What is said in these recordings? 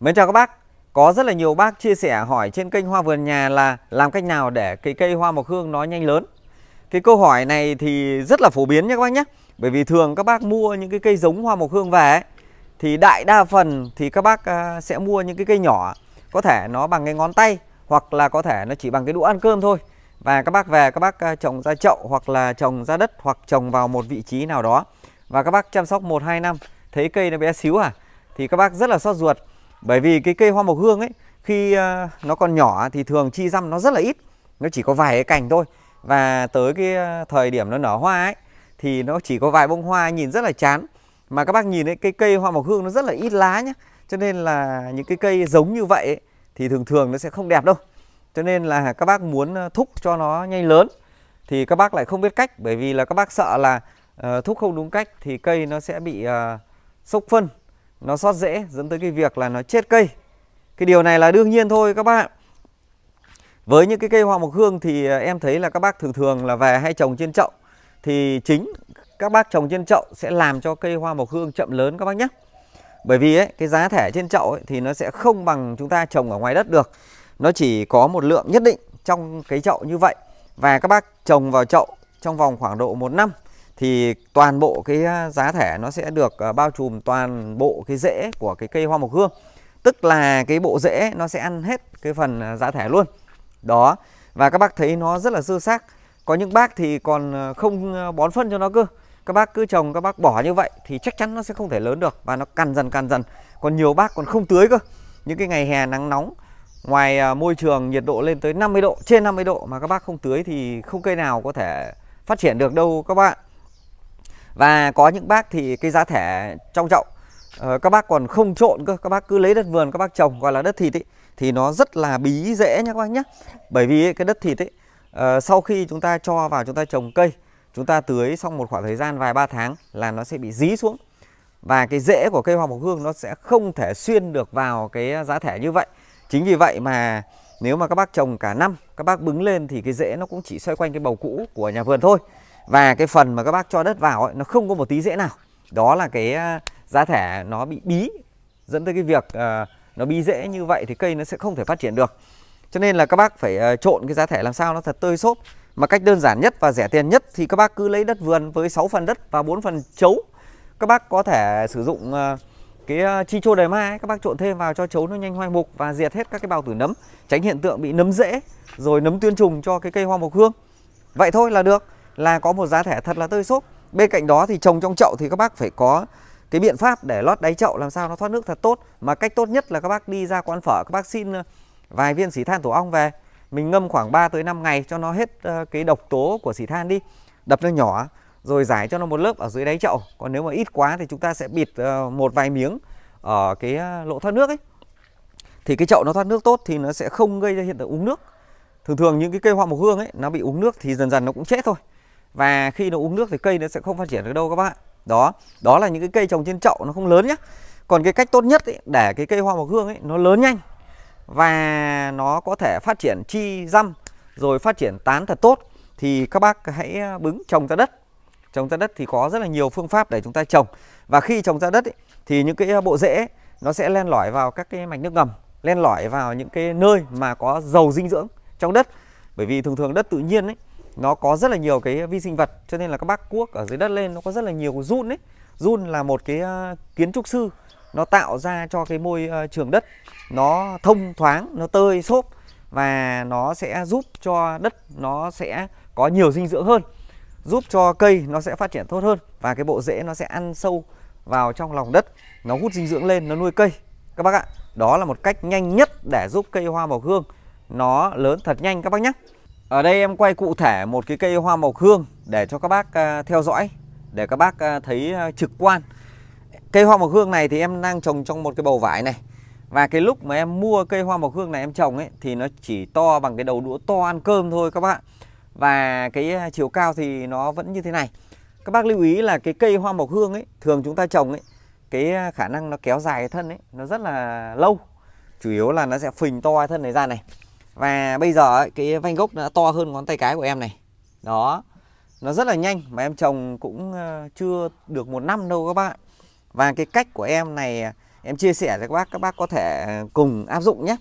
Mến chào các bác. Có rất là nhiều bác chia sẻ hỏi trên kênh Hoa vườn nhà là làm cách nào để cái cây hoa mộc hương nó nhanh lớn. Cái câu hỏi này thì rất là phổ biến nhé các bác nhé. Bởi vì thường các bác mua những cái cây giống hoa mộc hương về ấy, thì đại đa phần thì các bác à, sẽ mua những cái cây nhỏ, có thể nó bằng cái ngón tay hoặc là có thể nó chỉ bằng cái đũa ăn cơm thôi. Và các bác về các bác à, trồng ra chậu hoặc là trồng ra đất hoặc trồng vào một vị trí nào đó và các bác chăm sóc 1 2 năm thấy cây nó bé xíu à thì các bác rất là xót ruột bởi vì cái cây hoa màu hương ấy khi ờ, nó còn nhỏ thì thường chi răm nó rất là ít, nó chỉ có vài cái cành thôi. Và tới cái ờ, thời điểm nó nở hoa ấy thì nó chỉ có vài bông hoa nhìn rất là chán. Mà các bác nhìn ấy, cái cây hoa màu hương nó rất là ít lá nhá. Cho nên là những cái cây giống như vậy ấy, thì thường thường nó sẽ không đẹp đâu. Cho nên là các bác muốn ờ, thúc cho nó nhanh lớn thì các bác lại không biết cách bởi vì là các bác sợ là uh, thúc không đúng cách thì cây nó sẽ bị uh, sốc phân nó sót rễ dẫn tới cái việc là nó chết cây cái điều này là đương nhiên thôi các bạn. với những cái cây hoa mộc hương thì à, em thấy là các bác thường thường là về hay trồng trên chậu thì chính các bác trồng trên chậu sẽ làm cho cây hoa mộc hương chậm lớn các bác nhé bởi vì ấy, cái giá thẻ trên chậu ấy, thì nó sẽ không bằng chúng ta trồng ở ngoài đất được nó chỉ có một lượng nhất định trong cái chậu như vậy và các bác trồng vào chậu trong vòng khoảng độ một năm thì toàn bộ cái à, giá thể nó sẽ được à, bao trùm toàn bộ cái rễ của cái cây hoa mộc hương tức là cái bộ rễ nó sẽ ăn hết cái phần à, giá thể luôn đó và các bác thấy nó rất là dư xác có những bác thì còn không bón phân cho nó cơ các bác cứ trồng các bác bỏ như vậy thì chắc chắn nó sẽ không thể lớn được và nó cằn dần cằn dần còn nhiều bác còn không tưới cơ những cái ngày hè nắng nóng ngoài môi trường nhiệt độ lên tới 50 độ trên 50 độ mà các bác không tưới thì không cây nào có thể phát triển được đâu các bạn và có những bác thì cái giá thẻ trong chậu ờ, các bác còn không trộn cơ các bác cứ lấy đất vườn các bác trồng gọi là đất thịt ấy, thì nó rất là bí dễ nhé các bác nhé bởi vì cái đất thịt ấy ờ, sau khi chúng ta cho vào chúng ta trồng cây chúng ta tưới xong một khoảng thời gian vài ba tháng là nó sẽ bị dí xuống và cái rễ của cây hoa mộc hương nó sẽ không thể xuyên được vào cái giá thẻ như vậy chính vì vậy mà nếu mà các bác trồng cả năm các bác bứng lên thì cái rễ nó cũng chỉ xoay quanh cái bầu cũ của nhà vườn thôi và cái phần mà các bác cho đất vào ấy, nó không có một tí rễ nào đó là cái à, giá thể nó bị bí dẫn tới cái việc uh, nó bí rễ như vậy thì cây nó sẽ không thể phát triển được cho nên là các bác phải uh, trộn cái giá thể làm sao nó thật tơi xốp mà cách đơn giản nhất và rẻ tiền nhất thì các bác cứ lấy đất vườn với 6 phần đất và 4 phần chấu các bác có thể sử dụng uh, cái chi chô đời mai ấy, các bác trộn thêm vào cho chấu nó nhanh hoai mục và diệt hết các cái bào tử nấm tránh hiện tượng bị nấm rễ rồi nấm tuyên trùng cho cái cây hoa mộc hương vậy thôi là được là có một giá thẻ thật là tơi xốp bên cạnh đó thì trồng trong chậu thì các bác phải có cái biện pháp để lót đáy chậu làm sao nó thoát nước thật tốt mà cách tốt nhất là các bác đi ra quán phở các bác xin ờ, vài viên xỉ than tổ ong về mình ngâm khoảng 3 tới 5 ngày cho nó hết ờ, cái độc tố của xỉ than đi đập nó nhỏ rồi giải cho nó một lớp ở dưới đáy chậu còn nếu mà ít quá thì chúng ta sẽ bịt ờ, một vài miếng ở cái lỗ thoát nước ấy thì cái chậu nó thoát nước tốt thì nó sẽ không gây ra hiện tượng uống nước thường thường những cái cây hoa mộc hương ấy nó bị uống nước thì dần dần nó cũng chết thôi và khi nó uống nước thì cây nó sẽ không phát triển được đâu các bạn đó đó là những cái cây trồng trên chậu nó không lớn nhé còn cái cách tốt nhất ấy, để cái cây hoa mộc hương ấy nó lớn nhanh và nó có thể phát triển chi răm rồi phát triển tán thật tốt thì các bác hãy à, bứng trồng ra đất trồng ra đất thì có rất là nhiều phương pháp để chúng ta trồng và khi trồng ra đất ấy, thì những cái à, bộ rễ nó sẽ len lỏi vào các cái mạch nước ngầm len lỏi vào những cái nơi mà có giàu dinh dưỡng trong đất bởi vì thường thường đất tự nhiên ấy nó có rất là nhiều cái vi sinh vật cho nên là các bác cuốc ở dưới đất lên nó có rất là nhiều run ấy run là một cái ờ, kiến trúc sư nó tạo ra cho cái môi ờ, trường đất nó thông thoáng nó tơi xốp và nó sẽ giúp cho đất nó sẽ có nhiều dinh dưỡng hơn giúp cho cây nó sẽ phát triển tốt hơn và cái bộ rễ nó sẽ ăn sâu vào trong lòng đất nó hút dinh dưỡng lên nó nuôi cây các bác ạ đó là một cách nhanh nhất để giúp cây hoa mộc hương nó lớn thật nhanh các bác nhé ở đây em quay cụ thể một cái cây hoa màu hương để cho các bác à, theo dõi, để các bác à, thấy à, trực quan. Cây hoa màu hương này thì em đang trồng trong một cái bầu vải này. Và cái lúc mà em mua cây hoa màu hương này em trồng ấy thì nó chỉ to bằng cái đầu đũa to ăn cơm thôi các bạn. Và cái chiều cao thì nó vẫn như thế này. Các bác lưu ý là cái cây hoa màu hương ấy, thường chúng ta trồng ấy, cái khả năng nó kéo dài thân ấy, nó rất là lâu. Chủ yếu là nó sẽ phình to cái thân này ra này và bây giờ cái van gốc nó to hơn ngón tay cái của em này đó nó rất là nhanh mà em trồng cũng ờ, chưa được một năm đâu các bạn và cái cách của em này em chia sẻ cho các bác các bác có thể ờ, cùng áp dụng nhé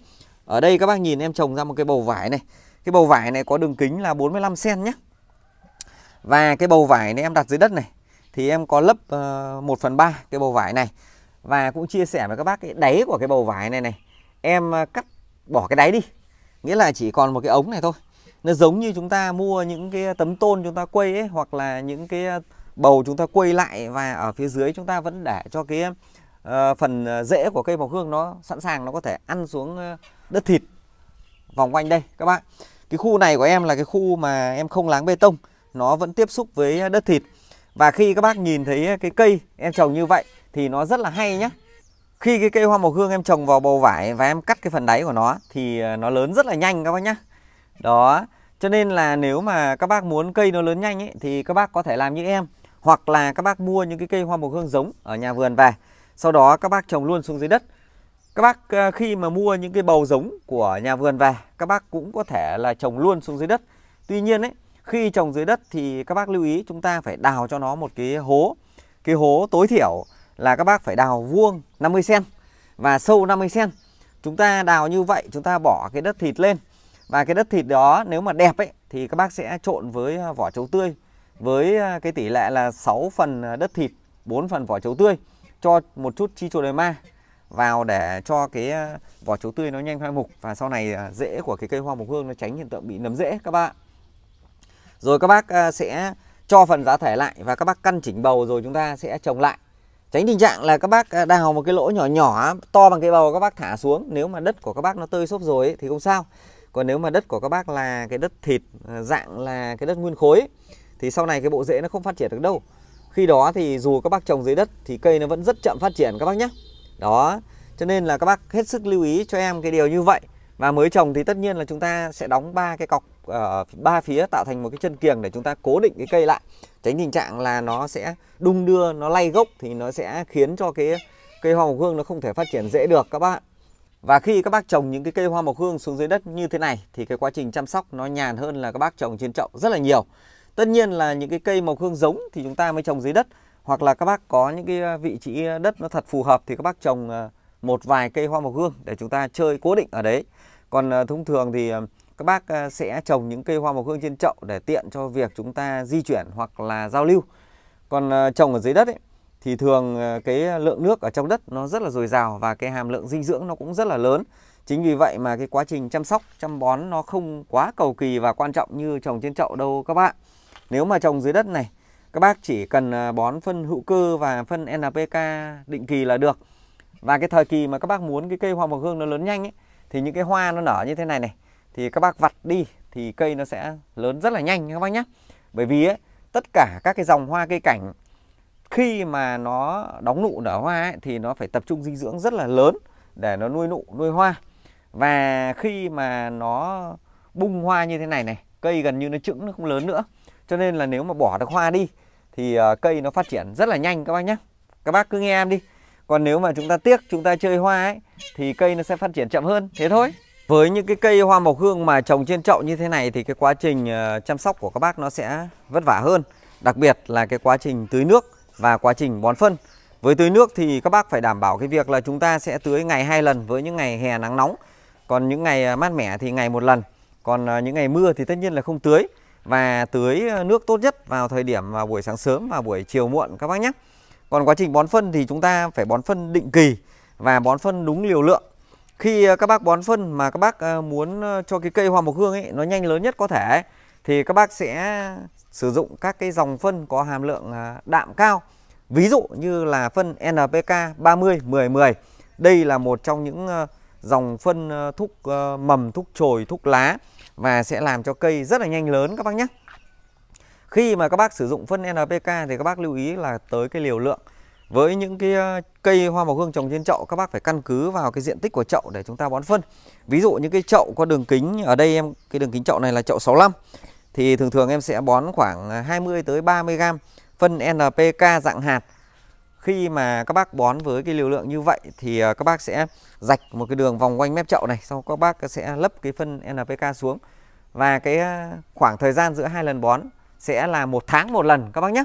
ở đây các bác nhìn em trồng ra một cái bầu vải này cái bầu vải này có đường kính là 45 cm nhé và cái bầu vải này em đặt dưới đất này thì em có lấp uh, ờ, 1 phần 3 cái bầu vải này và cũng chia sẻ với các bác cái đáy của cái bầu vải này này em cắt bỏ cái đáy đi nghĩa là chỉ còn một cái ống này thôi nó giống như chúng ta mua những cái tấm tôn chúng ta quây ấy hoặc là những cái bầu chúng ta quây lại và ở phía dưới chúng ta vẫn để cho cái uh, phần rễ của cây mọc hương nó sẵn sàng nó có thể ăn xuống ờ, đất thịt vòng quanh đây các bạn cái khu này của em là cái khu mà em không láng bê tông nó vẫn tiếp xúc với đất thịt và khi các bác nhìn thấy cái cây em trồng như vậy thì nó rất là hay nhé khi cái cây hoa màu hương em trồng vào bầu vải và em cắt cái phần đáy của nó thì ờ, nó lớn rất là nhanh các bác nhá đó cho nên là nếu mà các bác muốn cây nó lớn nhanh ấy, thì các bác có thể làm như em hoặc là các bác mua những cái cây hoa màu hương giống ở nhà vườn về sau đó các bác trồng luôn xuống dưới đất các bác ờ, khi mà mua những cái bầu giống của nhà vườn về các bác cũng có thể là trồng luôn xuống dưới đất tuy nhiên ấy khi trồng dưới đất thì các bác lưu ý chúng ta phải đào cho nó một cái hố cái hố tối thiểu là các bác phải đào vuông 50 cm và sâu 50 cm. Chúng ta đào như vậy, chúng ta bỏ cái đất thịt lên. Và cái đất thịt đó nếu mà đẹp ấy thì các bác sẽ trộn với à, vỏ trấu tươi với à, cái tỷ lệ là 6 phần à, đất thịt, 4 phần vỏ trấu tươi cho một chút chi chồi ma vào để cho cái vỏ trấu tươi nó nhanh hoa mục và sau này rễ của cái cây hoa mục hương nó tránh hiện tượng bị nấm rễ các bạn. Rồi các bác sẽ cho phần giá thể lại và các bác căn chỉnh bầu rồi chúng ta sẽ trồng lại tránh tình trạng là các bác à, đào một cái lỗ nhỏ nhỏ to bằng cái bầu các bác thả xuống nếu mà đất của các bác nó tơi xốp rồi ấy, thì không sao còn nếu mà đất của các bác là cái đất thịt à, dạng là cái đất nguyên khối ấy, thì sau này cái bộ rễ nó không phát triển được đâu khi đó thì dù các bác trồng dưới đất thì cây nó vẫn rất chậm phát triển các bác nhé đó cho nên là các bác hết sức lưu ý cho em cái điều như vậy và mới trồng thì tất nhiên là chúng ta sẽ đóng ba cái cọc ở ờ, ba phía tạo thành một cái chân kiềng để chúng ta cố định cái cây lại tránh tình trạng là nó sẽ đung đưa nó lay gốc thì nó sẽ khiến cho cái cây hoa mộc hương nó không thể phát triển dễ được các bạn và khi các bác trồng những cái cây hoa mộc hương xuống dưới đất như thế này thì cái quá trình chăm sóc nó nhàn hơn là các bác trồng trên chậu rất là nhiều tất nhiên là những cái cây mộc hương giống thì chúng ta mới trồng dưới đất hoặc là các bác có những cái vị trí đất nó thật phù hợp thì các bác trồng ờ, một vài cây hoa màu hương để chúng ta chơi cố định ở đấy còn ờ, thông thường thì ờ, các bác ờ, sẽ trồng những cây hoa màu hương trên chậu để tiện cho việc chúng ta di chuyển hoặc là giao lưu còn trồng ở dưới đất ấy, thì thường cái lượng nước ở trong đất nó rất là dồi dào và cái hàm lượng dinh dưỡng nó cũng rất là lớn chính vì vậy mà cái quá trình chăm sóc chăm bón nó không quá cầu kỳ và quan trọng như trồng trên chậu đâu các bạn nếu mà trồng dưới đất này các bác chỉ cần bón phân hữu cơ và phân NPK định kỳ là được và cái thời kỳ mà các bác muốn cái cây hoa mộc hương nó lớn nhanh ấy, thì những cái hoa nó nở như thế này này thì các bác vặt đi thì cây nó sẽ lớn rất là nhanh các bác nhé bởi vì ấy, tất cả các cái dòng hoa cây cảnh khi mà nó đóng nụ nở hoa ấy, thì nó phải tập trung dinh dưỡng rất là lớn để nó nuôi nụ nuôi hoa và khi mà nó bung hoa như thế này này cây gần như nó chững nó không lớn nữa cho nên là nếu mà bỏ được hoa đi thì ờ, cây nó phát triển rất là nhanh các bác nhé các bác cứ nghe em đi còn nếu mà chúng ta tiếc chúng ta chơi hoa ấy thì cây nó sẽ phát triển chậm hơn thế thôi với những cái cây hoa mộc hương mà trồng trên chậu như thế này thì cái quá trình ờ, chăm sóc của các bác nó sẽ vất vả hơn đặc biệt là cái quá trình tưới nước và quá trình bón phân với tưới nước thì các bác phải đảm bảo cái việc là chúng ta sẽ tưới ngày hai lần với những ngày hè nắng nóng còn những ngày ờ, mát mẻ thì ngày một lần còn ờ, những ngày mưa thì tất nhiên là không tưới và tưới nước tốt nhất vào thời điểm vào buổi sáng sớm và buổi chiều muộn các bác nhé còn quá trình bón phân thì chúng ta phải bón phân định kỳ và bón phân đúng liều lượng. Khi ờ, các bác bón phân mà các bác ờ, muốn ờ, cho cái cây hoa mộc hương ấy nó nhanh lớn nhất có thể thì các bác sẽ sử dụng các cái dòng phân có hàm lượng đạm cao. Ví dụ như là phân NPK 30 10 10. Đây là một trong những dòng phân thúc mầm, thúc chồi, thúc lá và sẽ làm cho cây rất là nhanh lớn các bác nhé. Khi mà các bác sử dụng phân NPK thì các bác lưu ý là tới cái liều lượng. Với những cái ờ, cây hoa màu hương trồng trên chậu các bác phải căn cứ vào cái diện tích của chậu để chúng ta bón phân. Ví dụ những cái chậu có đường kính ở đây em cái đường kính chậu này là chậu 65 thì thường thường em sẽ bón khoảng 20 ờ, tới 30 g phân NPK dạng hạt. Khi mà các bác bón với cái liều lượng như vậy thì ờ, các bác sẽ rạch một cái đường vòng quanh mép chậu này, sau các bác sẽ lấp cái phân NPK xuống. Và cái khoảng thời gian giữa hai lần bón sẽ là một tháng một lần các bác nhé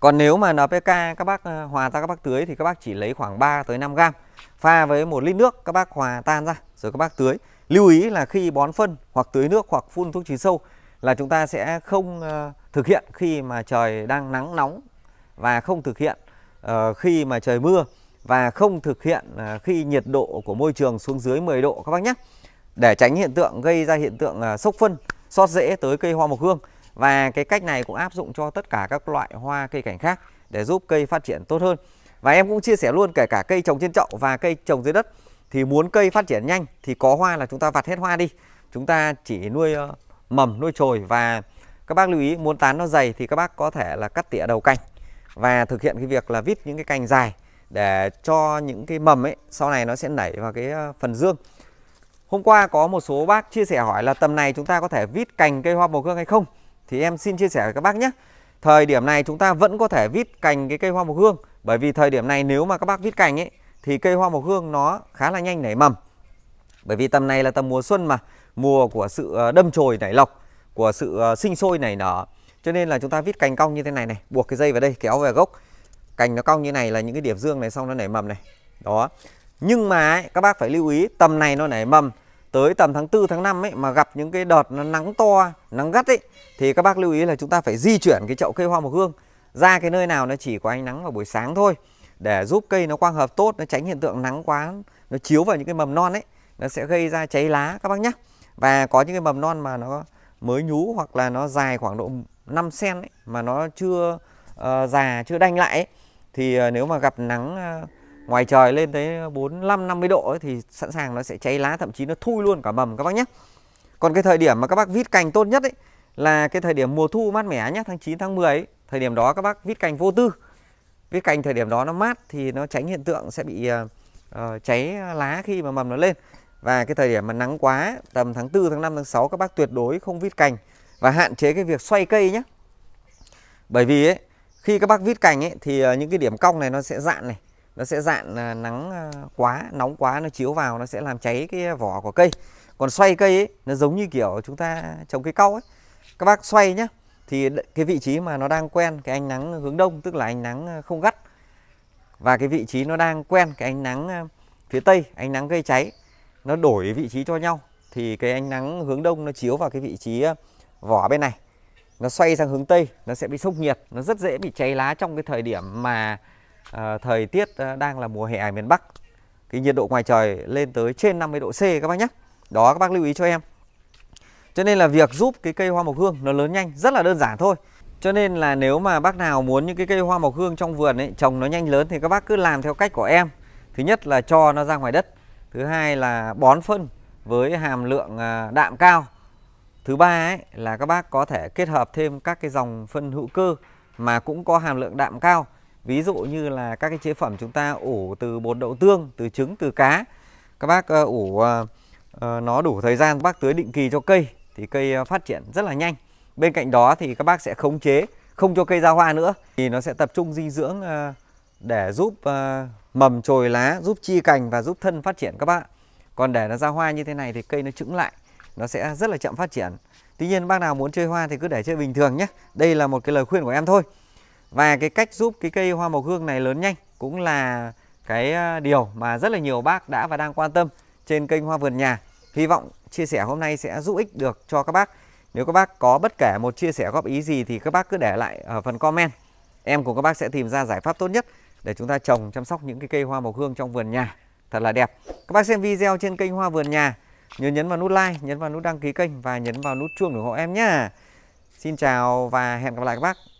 còn nếu mà NPK các bác ờ, hòa ra các bác tưới thì các bác chỉ lấy khoảng 3 tới 5 gram pha với một lít nước các bác hòa tan ra rồi các bác tưới lưu ý là khi bón phân hoặc tưới nước hoặc phun thuốc trừ sâu là chúng ta sẽ không ờ, thực hiện khi mà trời đang nắng nóng và không thực hiện ờ, khi mà trời mưa và không thực hiện khi nhiệt độ của môi trường xuống dưới 10 độ các bác nhé để tránh hiện tượng gây ra hiện tượng sốc phân sót rễ tới cây hoa mộc hương và cái cách này cũng áp dụng cho tất cả các loại hoa cây cảnh khác để giúp cây phát triển tốt hơn. Và em cũng chia sẻ luôn kể cả cây trồng trên chậu và cây trồng dưới đất thì muốn cây phát triển nhanh thì có hoa là chúng ta vặt hết hoa đi. Chúng ta chỉ nuôi ờ, mầm, nuôi chồi và các bác lưu ý muốn tán nó dày thì các bác có thể là cắt tỉa đầu cành và thực hiện cái việc là vít những cái cành dài để cho những cái mầm ấy sau này nó sẽ nảy vào cái ờ, phần dương. Hôm qua có một số bác chia sẻ hỏi là tầm này chúng ta có thể vít cành cây hoa màu hương hay không? thì em xin chia sẻ với các bác nhé. Thời điểm này chúng ta vẫn có thể vít cành cái cây hoa mộc hương bởi vì thời điểm này nếu mà các bác vít cành ấy thì cây hoa mộc hương nó khá là nhanh nảy mầm. Bởi vì tầm này là tầm mùa xuân mà, mùa của sự ờ, đâm chồi nảy lộc, của sự ờ, sinh sôi nảy nở. Cho nên là chúng ta vít cành cong như thế này này, buộc cái dây vào đây kéo về gốc. Cành nó cong như này là những cái điểm dương này xong nó nảy mầm này. Đó. Nhưng mà ấy, các bác phải lưu ý tầm này nó nảy mầm tới tầm tháng 4 tháng 5 ấy mà gặp những cái đợt nó nắng to, nắng gắt ấy thì các bác lưu ý là chúng ta phải di chuyển cái chậu cây hoa mộc hương ra cái nơi nào nó chỉ có ánh nắng vào buổi sáng thôi để giúp cây nó quang hợp tốt, nó tránh hiện tượng nắng quá nó chiếu vào những cái mầm non ấy, nó sẽ gây ra cháy lá các bác nhé. Và có những cái mầm non mà nó mới nhú hoặc là nó dài khoảng độ 5 cm ấy mà nó chưa uh, già chưa đanh lại ấy, thì uh, nếu mà gặp nắng uh, ngoài trời lên tới 45 50 độ ấy, thì sẵn sàng nó sẽ cháy lá thậm chí nó thui luôn cả mầm các bác nhé. Còn cái thời điểm mà các bác vít cành tốt nhất ấy là cái thời điểm mùa thu mát mẻ nhé, tháng 9 tháng 10 ấy, thời điểm đó các bác vít cành vô tư. Vít cành thời điểm đó nó mát thì nó tránh hiện tượng sẽ bị uh, cháy lá khi mà mầm nó lên. Và cái thời điểm mà nắng quá tầm tháng 4 tháng 5 tháng 6 các bác tuyệt đối không vít cành và hạn chế cái việc xoay cây nhé. Bởi vì ấy, khi các bác vít cành ấy thì ờ, những cái điểm cong này nó sẽ dạn này nó sẽ dạn à, nắng à, quá nóng quá nó chiếu vào nó sẽ làm cháy cái vỏ của cây còn xoay cây ấy nó giống như kiểu chúng ta trồng cây cau ấy các bác xoay nhá thì cái vị trí mà nó đang quen cái ánh nắng hướng đông tức là ánh nắng à, không gắt và cái vị trí nó đang quen cái ánh nắng phía tây ánh nắng gây cháy nó đổi vị trí cho nhau thì cái ánh nắng hướng đông nó chiếu vào cái vị trí vỏ bên này nó xoay sang hướng tây nó sẽ bị sốc nhiệt nó rất dễ bị cháy lá trong cái thời điểm mà à, thời tiết à, đang là mùa hè ở miền Bắc cái nhiệt độ ngoài trời lên tới trên 50 độ C các bác nhé đó các bác lưu ý cho em cho nên là việc giúp cái cây hoa mộc hương nó lớn nhanh rất là đơn giản thôi cho nên là nếu mà bác nào muốn những cái cây hoa mộc hương trong vườn ấy trồng nó nhanh lớn thì các bác cứ làm theo cách của em thứ nhất là cho nó ra ngoài đất thứ hai là bón phân với hàm lượng à, đạm cao thứ ba ấy là các bác có thể kết hợp thêm các cái dòng phân hữu cơ mà cũng có hàm lượng đạm cao ví dụ như là các cái chế phẩm chúng ta ủ từ bột đậu tương từ trứng từ cá các bác ờ, ủ ờ, ờ, nó đủ thời gian bác tưới định kỳ cho cây thì cây phát triển rất là nhanh bên cạnh đó thì các bác sẽ khống chế không cho cây ra hoa nữa thì nó sẽ tập trung dinh dưỡng để giúp mầm chồi lá giúp chi cành và giúp thân phát triển các bạn còn để nó ra hoa như thế này thì cây nó trứng lại nó sẽ rất là chậm phát triển tuy nhiên bác nào muốn chơi hoa thì cứ để chơi bình thường nhé đây là một cái lời khuyên của em thôi và cái cách giúp cái cây hoa màu hương này lớn nhanh cũng là cái ờ, điều mà rất là nhiều bác đã và đang quan tâm trên kênh Hoa Vườn Nhà. Hy vọng chia sẻ hôm nay sẽ giúp ích được cho các bác. Nếu các bác có bất kể một chia sẻ góp ý gì thì các bác cứ để lại ở phần comment. Em cùng các bác sẽ tìm ra giải pháp tốt nhất để chúng ta trồng chăm sóc những cái cây hoa màu hương trong vườn nhà thật là đẹp. Các bác xem video trên kênh Hoa Vườn Nhà nhớ nhấn vào nút like, nhấn vào nút đăng ký kênh và nhấn vào nút chuông ủng hộ em nhé. Xin chào và hẹn gặp lại các bác.